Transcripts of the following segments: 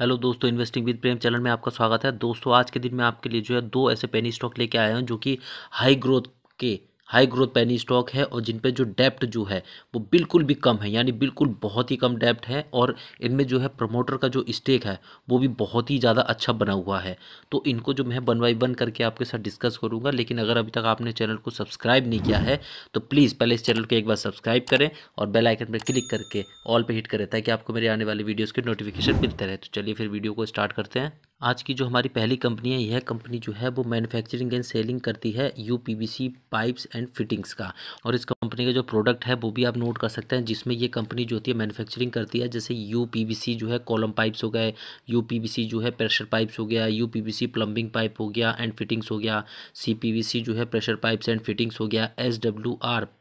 hello दोस्तों investing with Prem channel में आपका स्वागत है दोस्तों आज के दिन मैं आपके लिए जो है दो ऐसे पेनी स्टॉक लेके आया हूँ जो कि हाई ग्रोथ के हाई ग्रोथ पैनी स्टॉक है और जिन पे जो डेप्ट जो है वो बिल्कुल भी कम है यानी बिल्कुल बहुत ही कम डेप्ट है और इनमें जो है प्रमोटर का जो स्टेक है वो भी बहुत ही ज़्यादा अच्छा बना हुआ है तो इनको जो मैं वन बाई वन करके आपके साथ डिस्कस करूँगा लेकिन अगर अभी तक आपने चैनल को सब्सक्राइब नहीं किया है तो प्लीज़ पहले इस चैनल को एक बार सब्सक्राइब करें और बेल आइकन पर क्लिक करके ऑल पर हिट करें ताकि आपको मेरे आने वाली वीडियोज़ के नोटिफिकेशन मिलते रहे तो चलिए फिर वीडियो को स्टार्ट करते हैं आज की जो हमारी पहली कंपनी है यह कंपनी जो है वो मैन्युफैक्चरिंग एंड सेलिंग करती है यू पाइप्स एंड फिटिंग्स का और इस कंपनी का जो प्रोडक्ट है वो भी आप नोट कर सकते हैं जिसमें ये कंपनी जो होती है मैन्युफैक्चरिंग करती है जैसे यू जो है कॉलम पाइप्स हो गए यू जो है प्रेशर पाइप्स हो गया यू प्लम्बिंग पाइप हो गया एंड फिटिंग्स हो गया सी जो है प्रेशर पाइप्स एंड फिटिंग्स हो गया एस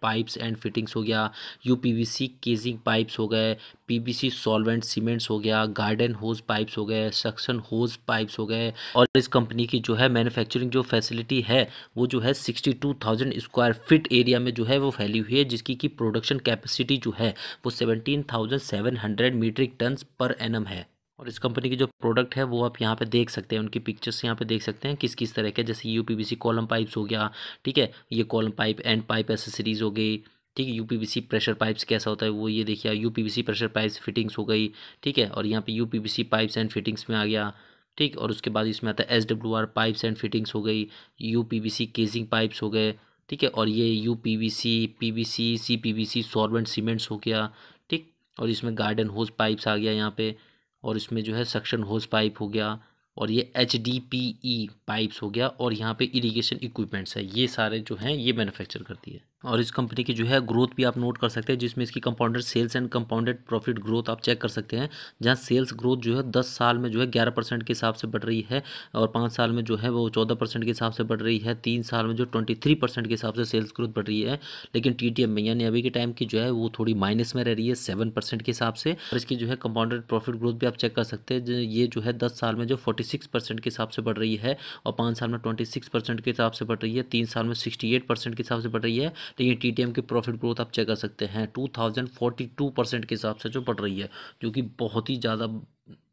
पाइप्स एंड फिटिंग्स हो गया यू केजिंग पाइप्स हो गए पीबीसी सॉल्वेंट सीमेंट्स हो गया गार्डन होज पाइप्स हो गए सक्शन होज पाइप्स हो गए और इस कंपनी की जो है मैन्युफैक्चरिंग जो फैसिलिटी है वो जो है sixty two thousand square feet area में जो है वो फैली हुई है जिसकी की प्रोडक्शन कैपेसिटी जो है वो seventeen thousand seven hundred metric ton per annum है और इस कंपनी की जो प्रोडक्ट है वो आप यहाँ पे देख सकते हैं उनकी पिक्चर्स यहाँ पे देख सकते हैं किस किस तरह के जैसे U P V C column pipes हो गया ठीक है ये column pipe and pipe accessories हो गई ठीक है यूपीवीसी प्रेशर पाइप्स कैसा होता है वो ये देखिए यूपीवीसी प्रेशर पाइप्स फिटिंग्स हो गई ठीक है और यहाँ पे यूपीवीसी पाइप्स एंड फिटिंग्स में आ गया ठीक और उसके बाद इसमें आता है S W R pipes and fittings हो गई U P V C casing pipes हो गए ठीक है और ये U P V C P V C C P V C solvent cements हो गया ठीक और इसमें गार्डन होज पाइप्स आ गया यहाँ पे और इसमें जो है सक्शन होज पाइप हो गया और ये H D P E pipes हो गया और यहाँ पे इरिगेशन इक्विपमेंट्स है ये सारे जो हैं ये मैन्युफैक्चर करती है और इस कंपनी की जो है ग्रोथ भी आप नोट कर सकते हैं जिसमें इसकी compounded sales and compounded profit growth आप चेक कर सकते हैं जहाँ सेल्स ग्रोथ जो है दस साल में जो है ग्यारह परसेंट के हिसाब से बढ़ रही है और पाँच साल में जो है वो चौदह परसेंट के हिसाब से बढ़ रही है तीन साल में जो ट्वेंटी थ्री परसेंट के हिसाब से सेल्स ग्रोथ बढ़ रही है लेकिन टी टी एम में यानी अभी के टाइम की जो है वो थोड़ी माइनस में रह रही है सेवन परसेंट के हिसाब से और इसकी जो है कंपाउंडेड प्रॉफिट ग्रोथ भी आप चेक कर सकते हैं ये जो है दस साल में जो फोर्टी सिक्स परसेंट के हिसाब से बढ़ रही है और पाँच साल में ट्वेंटी सिक्स परसेंट के हिसाब से बढ़ रही है तीन साल में सिक्सटी एट परसेंट के हिसाब से बढ़ रही है ठीक है एम की प्रॉफिट ग्रोथ आप चेक कर सकते हैं two thousand forty two percent के हिसाब से जो बढ़ रही है जो कि बहुत ही ज़्यादा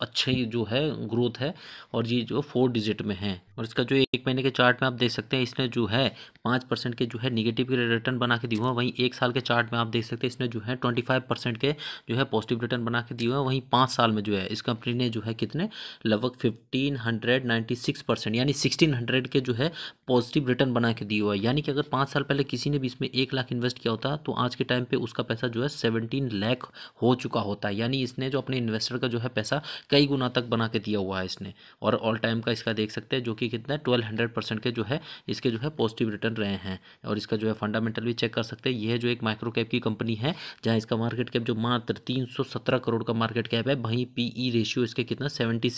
अच्छी जो है ग्रोथ है और ये जो फोर डिजिट में है और इसका जो एक महीने के चार्ट में आप देख सकते हैं इसने जो है पाँच परसेंट के जो है निगेटिव रिटर्न बना के दिए हुए हैं वहीं एक साल के चार्ट में आप देख सकते हैं इसने जो है ट्वेंटी फाइव परसेंट के जो है पॉजिटिव रिटर्न बना के दिए हुए हैं वहीं पाँच साल में जो है इस कंपनी ने जो है कितने लगभग फिफ्टीन हंड्रेड सिक्स परसेंट यानी सिक्सटीन हंड्रेड के जो है पॉजिटिव रिटर्न बना के दिए हुआ है यानी कि अगर पाँच साल पहले किसी ने भी इसमें एक लाख इन्वेस्ट किया होता तो आज के टाइम पर उसका पैसा जो है सेवनटीन लैख हो चुका होता है यानी इसने जो अपने इन्वेस्टर का जो है पैसा का कई गुना तक बना के दिया हुआ है इसने और ऑल टाइम का इसका देख सकते हैं जो कि कितना ट्वेल्व हंड्रेड परसेंट के जो है इसके जो है पॉजिटिव रिटर्न रहे हैं और इसका जो है फंडामेंटल भी चेक कर सकते हैं यह जो एक माइक्रो कैप की कंपनी है जहाँ इसका मार्केट कैप जो मात्र तीन करोड़ का मार्केट कैप है वहीं पी रेशियो e इसके कितना सेवेंटी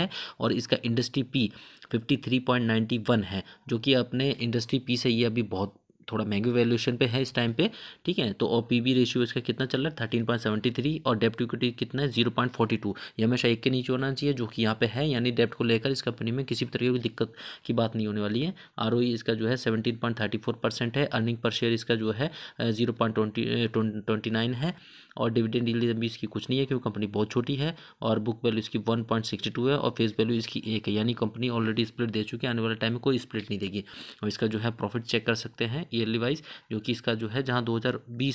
है और इसका इंडस्ट्री पी फिफ्टी है जो कि अपने इंडस्ट्री पी से ये अभी बहुत थोड़ा महंगे वैल्यूएशन पे है इस टाइम पे ठीक है तो और पी बी रेशियो इसका कितना चल रहा है थर्टीन पॉइंट सेवेंटी थ्री और डेप्ट इक्विटी कितना है जीरो पॉइंट फोर्टी टू ये हमेशा एक के नीचे होना चाहिए जो कि यहाँ पे है यानी डेप्ट को लेकर इस कंपनी में किसी भी तरीके की दिक्कत की बात नहीं होने वाली है आर e इसका जो है seventeen point thirty four percent है अर्निंग पर शेयर इसका जो है zero point twenty twenty nine है और डिविडेंड यील्ड भी इसकी कुछ नहीं है क्योंकि कंपनी बहुत छोटी है और बुक वैल्यू इसकी वन पॉइंट सिक्सटी टू है और फेस वैल्यू इसकी एक है यानी कंपनी ऑलरेडी स्प्लिट दे चुकी है आने वाले टाइम में कोई स्प्लिट नहीं देगी और इसका जो है प्रॉफिट चेक कर सकते हैं ईयरली वाइज जो कि इसका जो है जहाँ दो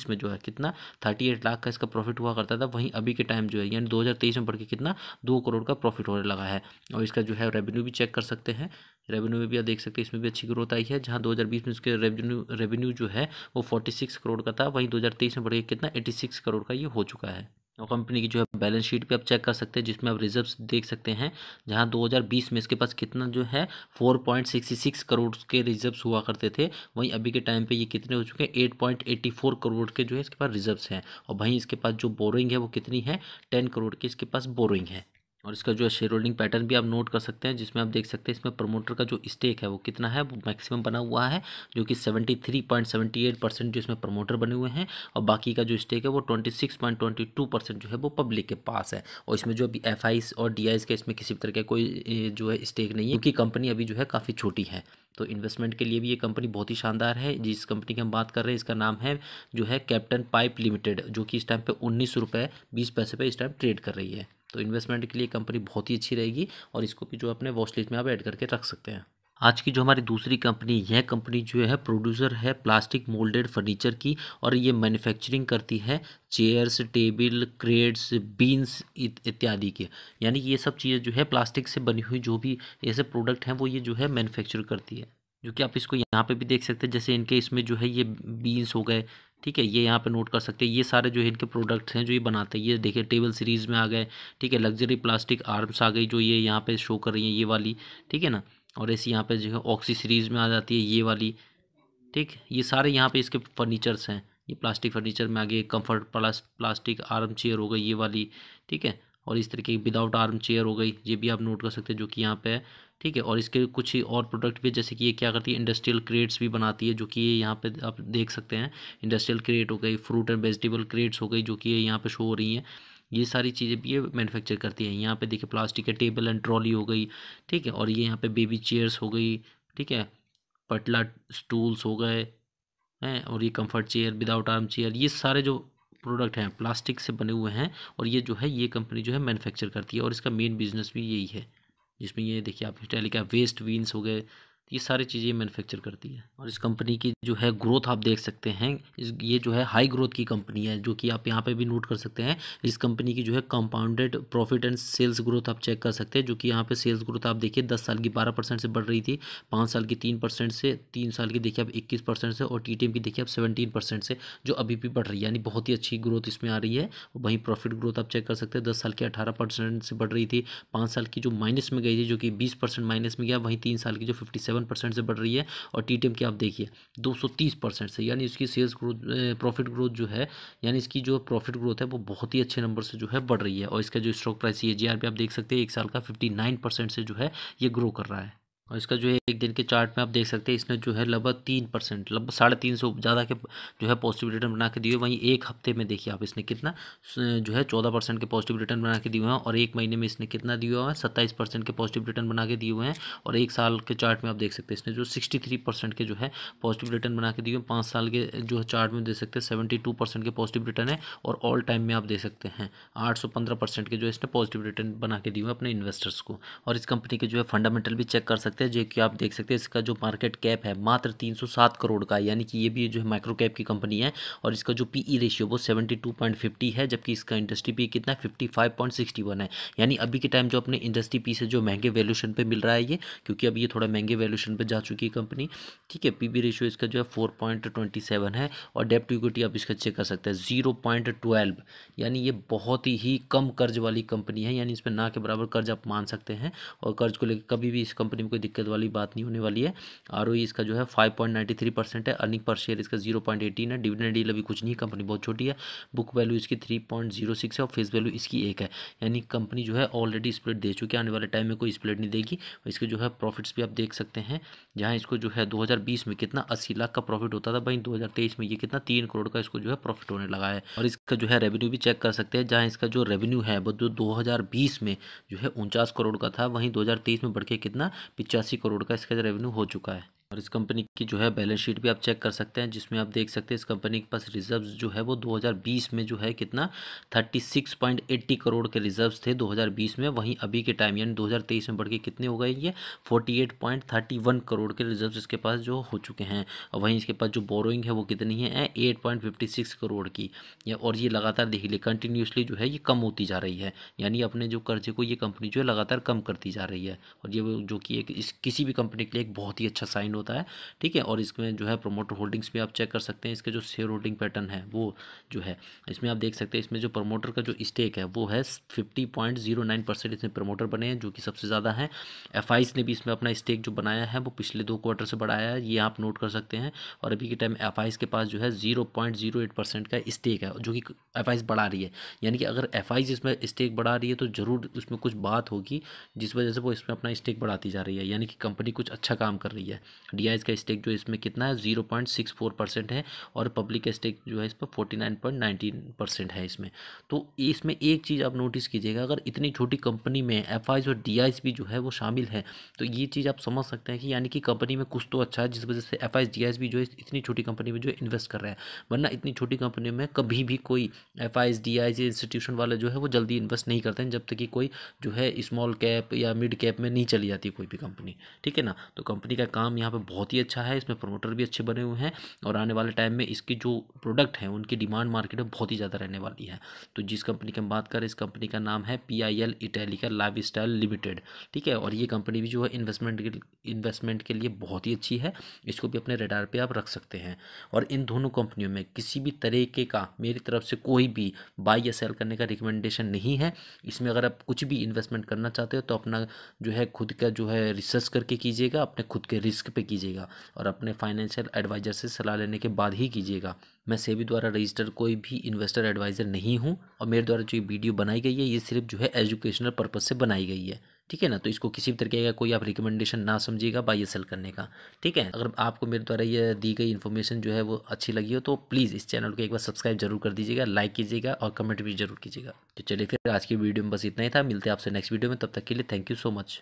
में जो है कितना थर्टी लाख का इसका प्रॉफिट हुआ करता था वहीं अभी के टाइम जो है यानी दो में बढ़ के कितना दो करोड़ का प्रॉफिट होने लगा है और इसका जो है रेवेन्यू भी चेक कर सकते हैं रेवेन्यू में भी आप देख सकते हैं इसमें भी अच्छी ग्रोथ आई है जहाँ 2020 में उसके रेवेन्यू रेवेन्यू जो है वो 46 करोड़ का था वहीं 2023 में बढ़ के कितना 86 करोड़ का ये हो चुका है और कंपनी की जो है बैलेंस शीट भी आप चेक कर सकते हैं जिसमें आप रिजर्व्स देख सकते हैं जहां 2020 में इसके पास कितना जो है 4.66 करोड़ के रिजर्व्स हुआ करते थे वहीं अभी के टाइम पे ये कितने हो चुके हैं 8.84 करोड़ के जो है इसके पास रिजर्व्स हैं और वहीं इसके पास जो बोरिंग है वो कितनी है टेन करोड़ की इसके पास बोरिंग है और इसका जो है शेयर होल्डिंग पैटर्न भी आप नोट कर सकते हैं जिसमें आप देख सकते हैं इसमें प्रमोटर का जो स्टेक है वो कितना है वो मैक्सिमम बना हुआ है जो कि seventy three point seventy eight percent जो इसमें प्रमोटर बने हुए हैं और बाकी का जो स्टेक है वो twenty six point twenty two percent जो है वो पब्लिक के पास है और इसमें जो अभी एफ और डी का इसमें किसी भी तरह का कोई जो है स्टेक नहीं है क्योंकि कंपनी अभी जो है काफ़ी छोटी है तो इन्वेस्टमेंट के लिए भी ये कंपनी बहुत ही शानदार है जिस कंपनी की हम बात कर रहे हैं इसका नाम है जो है कैप्टन पाइप लिमिटेड जो कि इस टाइम पे उन्नीस रुपये बीस पैसे पे इस टाइम ट्रेड कर रही है तो इन्वेस्टमेंट के लिए कंपनी बहुत ही अच्छी रहेगी और इसको भी जो अपने वॉच लिस्ट में आप ऐड करके रख सकते हैं आज की जो हमारी दूसरी कंपनी यह कंपनी जो है प्रोड्यूसर है प्लास्टिक मोल्डेड फर्नीचर की और ये मैन्युफैक्चरिंग करती है चेयर्स टेबल क्रेड्स बीन्स इत्यादि के यानी ये सब चीज़ें जो है प्लास्टिक से बनी हुई जो भी ऐसे प्रोडक्ट हैं वो ये जो है मैन्युफैक्चर करती है जो कि आप इसको यहाँ पे भी देख सकते हैं जैसे इनके इसमें जो है ये बीन्स हो गए ठीक है ये यहाँ पे नोट कर सकते हैं ये सारे जो इनके प्रोडक्ट्स हैं जो ये बनाते हैं ये देखिए टेबल सीरीज़ में आ गए ठीक है लग्जरी प्लास्टिक आर्म्स आ गई जो ये यहाँ पे शो कर रही हैं ये वाली ठीक है ना और ऐसी यहाँ पे जो है ऑक्सी सीरीज़ में आ जाती है ये वाली ठीक ये सारे यहाँ पे इसके फर्नीचर्स हैं ये प्लास्टिक फर्नीचर में आ गए comfort plas plastic arm chair हो गई ये वाली ठीक है और इस तरीके की विदाउट आर्म चेयर हो गई ये भी आप नोट कर सकते हैं जो कि यहाँ पर ठीक है और इसके कुछ ही और प्रोडक्ट भी जैसे कि ये क्या करती है इंडस्ट्रियल क्रेट्स भी बनाती है जो कि ये यहाँ पे आप देख सकते हैं इंडस्ट्रियल क्रेट हो गई फ्रूट एंड वेजिटेबल क्रेट्स हो गई जो कि ये यहाँ पे शो हो रही हैं ये सारी चीज़ें भी ये मैन्युफैक्चर करती है यहाँ पे देखिए प्लास्टिक के टेबल एंड ट्रॉली हो गई ठीक है और ये यहाँ पर बेबी चेयर्स हो गई ठीक है पटला स्टूल्स हो गए हैं और ये comfort chair without arm chair ये सारे जो प्रोडक्ट हैं प्लास्टिक से बने हुए हैं और ये जो है ये कंपनी जो है मैन्युफैक्चर करती है और इसका मेन बिजनेस भी यही है जिसमें ये देखिए आप टेलीकैप वेस्ट वीन्स हो गए ये सारी चीज़ें मैन्युफैक्चर करती है और इस कंपनी की जो है ग्रोथ आप देख सकते हैं इस ये जो है हाई ग्रोथ की कंपनी है जो कि आप यहाँ पे भी नोट कर सकते हैं इस कंपनी की जो है compounded profit and sales growth आप चेक कर सकते हैं जो कि यहाँ पे सेल्स ग्रोथ आप देखिए दस साल की बारह परसेंट से बढ़ रही थी पाँच साल की तीन परसेंट से तीन साल की देखिए आप इक्कीस परसेंट से और टी की देखिए आप सेवेंटीन परसेंट से जो अभी भी बढ़ रही है यानी बहुत ही अच्छी ग्रोथ इसमें आ रही है वहीं प्रॉफिट ग्रोथ आप चेक कर सकते हैं दस साल की अठारह परसेंट से बढ़ रही थी पाँच साल की जो माइनस में गई थी जो कि बीस परसेंट माइनस में गया वहीं तीन साल की जो फिफ्टी सेवन सेवन परसेंट से बढ़ रही है और टी टी एम की आप देखिए दो सौ तीस परसेंट से यानी इसकी सेल्स ग्रोथ प्रॉफिट ग्रोथ जो है यानी इसकी जो प्रॉफिट ग्रोथ है वो बहुत ही अच्छे नंबर से जो है बढ़ रही है और इसका जो स्टॉक प्राइस ये जी आर आप देख सकते हैं एक साल का फिफ्टी नाइन परसेंट से जो है ये ग्रो कर रहा है और इसका जो है एक दिन के चार्ट में आप देख सकते हैं इसने जो है लगभग तीन परसेंट लगभग साढ़े तीन सौ ज़्यादा के जो है पॉजिटिव रिटर्न बना के दिए वहीं एक हफ्ते में देखिए आप इसने कितना जो है चौदह परसेंट के पॉजिटिव रिटर्न बना के दिए हुए हैं और एक महीने में इसने कितना दिए हुआ है सत्ताईस परसेंट के पॉजिटिव रिटर्न बना के दिए हुए हैं और एक साल के चार्ट में आप देख सकते हैं इसने जो सिक्सटी थ्री परसेंट के जो है पॉजिटिव रिटर्न बना के दिए हुए पाँच साल के जो है चार्ट में देख सकते हैं सेवेंटी टू परसेंट के पॉजिटिव रिटर्न है और ऑल टाइम में आप देख सकते हैं आठ सौ पंद्रह परसेंट के जो इसने पॉजिटिव रिटर्न बना के दिए हुए अपने इन्वेस्टर्स को और इस कंपनी के जो है फंडामेंटल भी चेक कर सकते सकते हैं जो कि आप देख सकते हैं इसका जो मार्केट कैप है मात्र 307 करोड़ का यानी कि ये भी जो है माइक्रो कैप की कंपनी है और इसका जो पीई रेशियो e वो 72.50 है जबकि इसका इंडस्ट्री पी e कितना 55.61 है यानी अभी के टाइम जो अपने इंडस्ट्री पी e से जो महंगे वैल्यूशन पर मिल रहा है ये क्योंकि अब ये थोड़ा महंगे वैल्यूशन पर जा चुकी है कंपनी ठीक है पी रेशियो इसका जो है फोर है और डेप टू इक्विटी आप इसका चेक कर सकते हैं जीरो यानी ये बहुत ही कम कर्ज वाली कंपनी है यानी इस पर ना के बराबर कर्ज आप मान सकते हैं और कर्ज को लेकर कभी भी इस कंपनी में कोई दिक्कत वाली बात नहीं होने वाली है आर e इसका जो है five point ninety three percent है अर्निंग पर शेयर इसका जीरो पॉइंट एटीन है डिविडेंड डील अभी कुछ नहीं कंपनी बहुत छोटी है बुक वैल्यू इसकी थ्री पॉइंट जीरो सिक्स है और फेस वैल्यू इसकी एक है यानी कंपनी जो है ऑलरेडी स्प्लिट दे चुकी है आने वाले टाइम में कोई स्प्लिट नहीं देगी इसके जो है प्रॉफिट्स भी आप देख सकते हैं जहाँ इसको जो है दो में कितना अस्सी लाख का प्रॉफिट होता था भाई दो में ये कितना तीन करोड़ का इसको जो है प्रॉफिट होने लगा है और इसका जो है रेवेन्यू भी चेक कर सकते हैं जहाँ इसका जो रेवेन्यू है वो जो तो दो में जो है उनचास करोड़ का था वहीं 2023 में बढ़ के कितना पिचासी करोड़ का इसका रेवेन्यू हो चुका है और इस कंपनी की जो है बैलेंस शीट भी आप चेक कर सकते हैं जिसमें आप देख सकते हैं इस कंपनी के पास रिजर्व्स जो है वो 2020 में जो है कितना 36.80 करोड़ के रिजर्व्स थे 2020 में वहीं अभी के टाइम यानी 2023 में बढ़ के कितने हो गए ये 48.31 करोड़ के रिजर्व्स इसके पास जो हो चुके हैं और वहीं इसके पास जो बोरोइंग है वो कितनी है एट करोड़ की या और ये लगातार देख ली कंटिन्यूसली जो है ये कम होती जा रही है यानी अपने जो कर्जे को ये कंपनी जो है लगातार कम करती जा रही है और ये जो कि एक इस किसी भी कंपनी के लिए एक बहुत ही अच्छा साइन होता है ठीक है और इसमें जो है प्रोमोटर होल्डिंग्स भी आप चेक कर सकते हैं इसके जो शेयर होल्डिंग पैटर्न है वो जो है इसमें आप देख सकते हैं इसमें जो प्रमोटर का जो स्टेक है वो है fifty point zero nine percent इसमें प्रमोटर बने हैं जो कि सबसे ज़्यादा है एफ ने भी इसमें अपना स्टेक जो बनाया है वो पिछले दो क्वार्टर से बढ़ाया है ये आप नोट कर सकते हैं और अभी के टाइम एफ के पास जो है zero point zero eight percent का स्टेक है जो कि एफ बढ़ा रही है यानी कि अगर एफ इसमें स्टेक बढ़ा रही है तो ज़रूर उसमें कुछ बात होगी जिस वजह से वो इसमें अपना स्टेक बढ़ाती जा रही है यानी कि कंपनी कुछ अच्छा काम कर रही है डीआईज का स्टेक जो इसमें कितना है zero point six four percent है और पब्लिक का स्टेक जो है इस पर forty nine point nineteen percent है इसमें तो इसमें एक चीज़ आप नोटिस कीजिएगा अगर इतनी छोटी कंपनी में एफ और डी भी जो है वो शामिल है तो ये चीज़ आप समझ सकते हैं कि यानी कि कंपनी में कुछ तो अच्छा है जिस वजह से एफ आई भी जो है इतनी छोटी कंपनी में जो इन्वेस्ट कर रहे हैं वरना इतनी छोटी कंपनी में कभी भी कोई एफ आई इंस्टीट्यूशन वाले जो है वो जल्दी इन्वेस्ट नहीं करते हैं जब तक कि कोई जो है स्मॉल कैप या मिड कैप में नहीं चली जाती कोई भी कंपनी ठीक है ना तो कंपनी का काम यहाँ पर में बहुत ही अच्छा है इसमें प्रोमोटर भी अच्छे बने हुए हैं और आने वाले टाइम में इसकी जो प्रोडक्ट हैं उनकी डिमांड मार्केट में बहुत ही ज़्यादा रहने वाली है तो जिस कंपनी की हम बात करें इस कंपनी का नाम है P I L Italica life style limited ठीक है और ये कंपनी भी जो है इन्वेस्टमेंट इन्वेस्टमेंट के लिए बहुत ही अच्छी है इसको भी अपने रेडार पर आप रख सकते हैं और इन दोनों कंपनियों में किसी भी तरीके का मेरी तरफ से कोई भी बाई या सेल करने का रिकमेंडेशन नहीं है इसमें अगर आप कुछ भी इन्वेस्टमेंट करना चाहते हो तो अपना जो है खुद का जो है रिसर्च करके कीजिएगा अपने खुद के रिस्क पे कीजिएगा और अपने फाइनेंशियल एडवाइजर से सलाह लेने के बाद ही कीजिएगा मैं सेबी द्वारा रजिस्टर कोई भी इन्वेस्टर एडवाइज़र नहीं हूँ और मेरे द्वारा जो ये वीडियो बनाई गई है ये सिर्फ जो है एजुकेशनल पर्पज़ से बनाई गई है ठीक है ना तो इसको किसी भी तरीके का कोई आप रिकमेंडेशन ना समझिएगा बाई सेल करने का ठीक है अगर आपको मेरे द्वारा ये दी गई इन्फॉर्मेशन जो है वो अच्छी लगी हो तो प्लीज़ इस चैनल को एक बार सब्सक्राइब जरूर कर दीजिएगा लाइक कीजिएगा और कमेंट भी जरूर कीजिएगा तो चलिए फिर आज की वीडियो में बस इतना ही था मिलते हैं आपसे नेक्स्ट वीडियो में तब तक के लिए थैंक यू सो मच